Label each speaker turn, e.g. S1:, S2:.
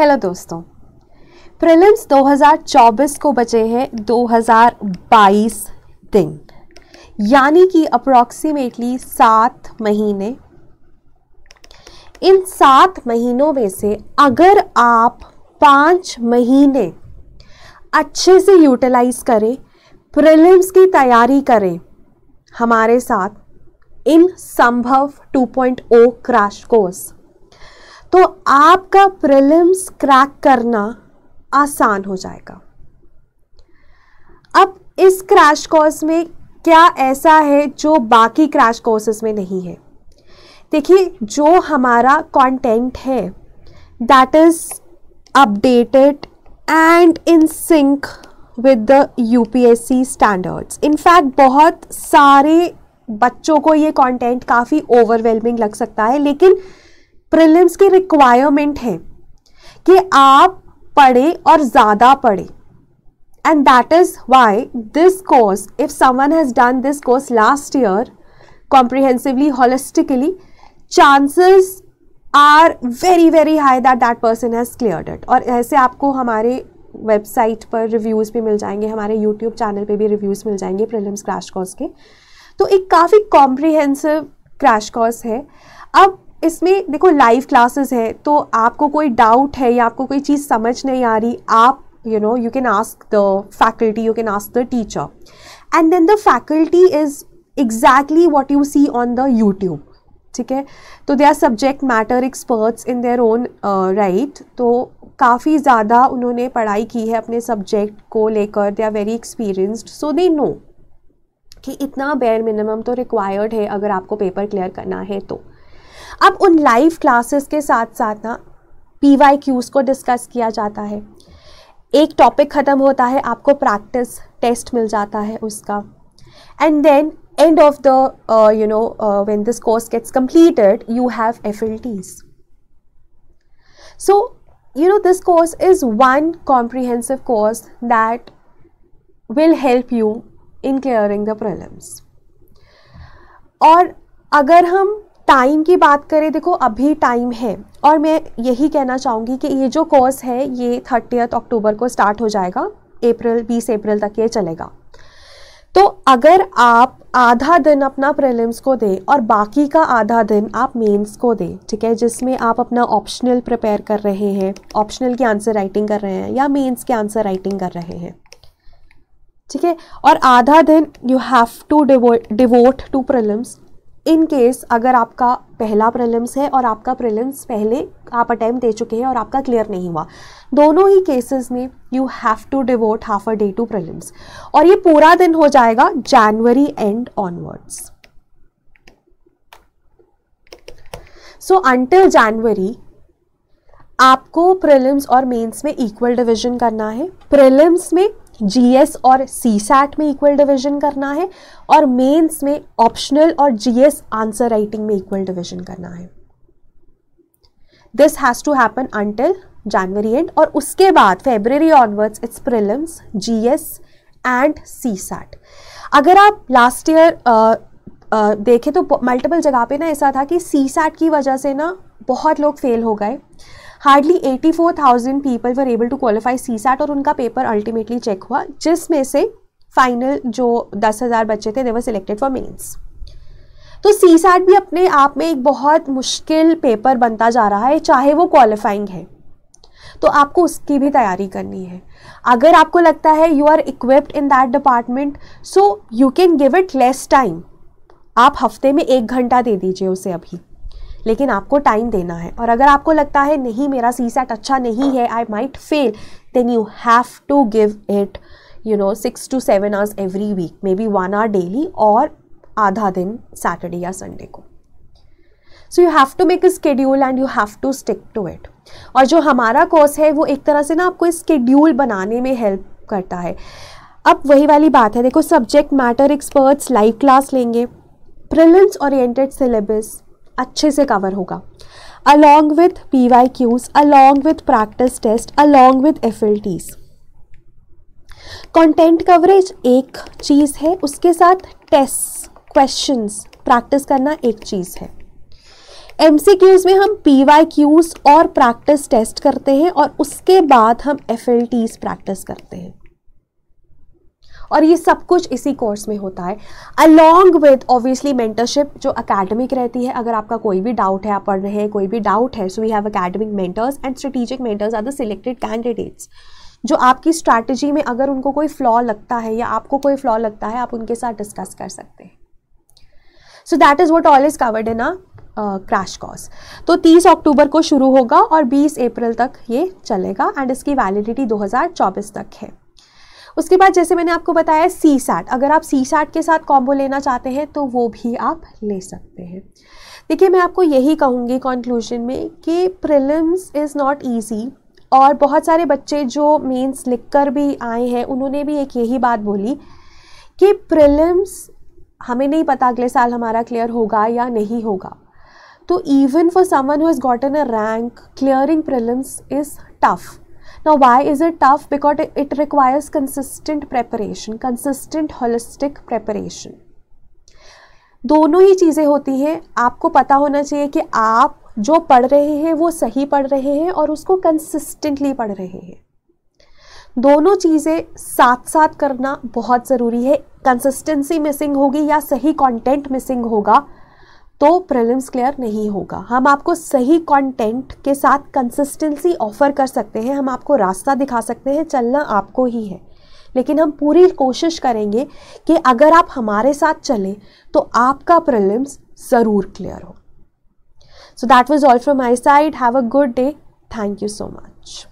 S1: Hello दोस्तों prelims 2024 को बचे हैं 2022 दिन यानी कि अप्रॉक्सीमेटली सात महीने इन सात महीनों में से अगर आप पाँच महीने अच्छे से यूटिलाइज करें प्रिलिम्स की तैयारी करें हमारे साथ इन संभव 2.0 क्रैश कोर्स तो आपका प्रिलिम्स क्रैक करना आसान हो जाएगा अब इस क्रैश कोर्स में क्या ऐसा है जो बाकी क्रैश कोर्सेस में नहीं है देखिए जो हमारा कंटेंट है that is updated and in sync with the UPSC standards in fact बहुत सारे बच्चों को ये कंटेंट काफ़ी ओवरवेलमिंग लग सकता है लेकिन प्रिलिम्स की रिक्वायरमेंट है कि आप पढ़े और ज़्यादा पढ़े and that is why this course if someone has done this course last year comprehensively holistically chances are very very high that that person has cleared it और ऐसे आपको हमारे वेबसाइट पर रिव्यूज़ भी मिल जाएंगे हमारे यूट्यूब चैनल पर भी रिव्यूज़ मिल जाएंगे प्रिलिम्स क्रैश कोर्स के तो एक काफ़ी कॉम्प्रीहेंसिव क्रैश कोर्स है अब इसमें देखो लाइव क्लासेस है तो आपको कोई डाउट है या आपको कोई चीज़ समझ नहीं आ रही आप you know you can ask the faculty you can ask the teacher and then the faculty is exactly what you see on the YouTube ठीक है तो they are subject matter experts in their own right तो काफ़ी ज़्यादा उन्होंने पढ़ाई की है अपने सब्जेक्ट को लेकर they are very experienced so they know कि इतना बेयर मिनिमम तो रिक्वायर्ड है अगर आपको पेपर क्लियर करना है तो अब उन लाइव क्लासेस के साथ साथ ना पी वाई क्यूज को डिस्कस किया जाता है एक टॉपिक ख़त्म होता है आपको प्रैक्टिस टेस्ट मिल जाता है उसका and then end of the you know when this course gets completed you have facilities so you know this course is one comprehensive course that will help you in caring the problems और अगर हम time की बात करें देखो अभी time है और मैं यही कहना चाहूँगी कि ये जो कोर्स है ये थर्टियथ अक्टूबर को स्टार्ट हो जाएगा अप्रैल बीस अप्रैल तक ये चलेगा तो अगर आप आधा दिन अपना प्रीलिम्स को दें और बाकी का आधा दिन आप मेंस को दें ठीक है जिसमें आप अपना ऑप्शनल प्रिपेयर कर रहे हैं ऑप्शनल की आंसर राइटिंग कर रहे हैं या मेंस की आंसर राइटिंग कर रहे हैं ठीक है और आधा दिन you have to devote to prelims in case अगर आपका पहला प्रिलिम्स है और आपका प्रिलिम्स पहले आप अटैम्प्ट दे चुके हैं और आपका क्लियर नहीं हुआ दोनों ही केसेस में you have to devote half a day to prelims और ये पूरा दिन हो जाएगा January end onwards so until January आपको प्रिलिम्स और मेंस में इक्वल डिवीजन करना है प्रिलिम्स में जीएस और सी सैट में इक्वल डिवीजन करना है और मेंस में ऑप्शनल और जीएस आंसर राइटिंग में इक्वल डिवीजन करना है this has to happen until January end और उसके बाद February onwards it's prelims GS and CSAT अगर आप लास्ट ईयर देखें तो मल्टीपल जगह पे ना ऐसा था कि सी सैट की वजह से ना बहुत लोग फेल हो गए hardly 84,000 people were able to qualify CSAT और उनका पेपर अल्टीमेटली चेक हुआ जिसमें से फाइनल जो 10,000 बच्चे थे they were selected for mains तो सी सैट भी अपने आप में एक बहुत मुश्किल पेपर बनता जा रहा है चाहे वो क्वालिफाइंग है तो आपको उसकी भी तैयारी करनी है अगर आपको लगता है you are equipped in that department so you can give it less time आप हफ्ते में एक घंटा दे दीजिए उसे अभी लेकिन आपको टाइम देना है और अगर आपको लगता है नहीं मेरा सी सेट अच्छा नहीं है I might fail then you have to give it you know six to seven hours every week maybe one hour daily और आधा दिन सैटरडे या संडे को so you have to make a schedule and you have to stick to it और जो हमारा course है वो एक तरह से ना आपको स्केड्यूल बनाने में हेल्प करता है अब वही वाली बात है देखो subject matter experts live class लेंगे प्रिलिम्स ओरिएंटेड सिलेबस अच्छे से कवर होगा along with P Y Qs along with practice test along with F L Ts content coverage एक चीज़ है उसके साथ टेस्ट क्वेश्चन प्रैक्टिस करना एक चीज़ है एम सी क्यूज में हम पी वाई क्यूज़ और प्रैक्टिस टेस्ट करते हैं और उसके बाद हम एफ प्रैक्टिस करते हैं और ये सब कुछ इसी कोर्स में होता है अलॉन्ग विद ऑब्वियसली मेंटरशिप जो अकेडमिक रहती है अगर आपका कोई भी डाउट है आप पढ़ रहे हैं कोई भी डाउट है so we have academic mentors and strategic mentors are the selected candidates जो आपकी स्ट्रैटेजी में अगर उनको कोई फ्लॉ लगता है या आपको कोई फ्लॉ लगता है आप उनके साथ डिस्कस कर सकते हैं so that is what all is covered in a crash course तो 30 अक्टूबर को शुरू होगा और 20 अप्रैल तक ये चलेगा एंड इसकी वैलिडिटी 2024 तक है उसके बाद जैसे मैंने आपको बताया सी सैट अगर आप सी सैट के साथ कॉम्बो लेना चाहते हैं तो वो भी आप ले सकते हैं देखिए मैं आपको यही कहूँगी कॉन्क्लूजन में कि प्रिलिम्स इज़ नॉट ईजी और बहुत सारे बच्चे जो लिख लिखकर भी आए हैं उन्होंने भी एक यही बात बोली कि प्रिलिम्स हमें नहीं पता अगले साल हमारा क्लियर होगा या नहीं होगा तो even for someone who's gotten a rank clearing prelims is tough Now, why is it tough? Because it requires consistent preparation, consistent holistic preparation. दोनों ही चीज़ें होती हैं आपको पता होना चाहिए कि आप जो पढ़ रहे हैं वो सही पढ़ रहे हैं और उसको कंसिस्टेंटली पढ़ रहे हैं दोनों चीज़ें साथ साथ करना बहुत ज़रूरी है कंसिस्टेंसी मिसिंग होगी या सही कंटेंट मिसिंग होगा तो प्रीलिम्स क्लियर नहीं होगा हम आपको सही कंटेंट के साथ कंसिस्टेंसी ऑफर कर सकते हैं हम आपको रास्ता दिखा सकते हैं चलना आपको ही है लेकिन हम पूरी कोशिश करेंगे कि अगर आप हमारे साथ चलें तो आपका प्रीलिम्स ज़रूर क्लियर हो so that was all from my side have a good day thank you so much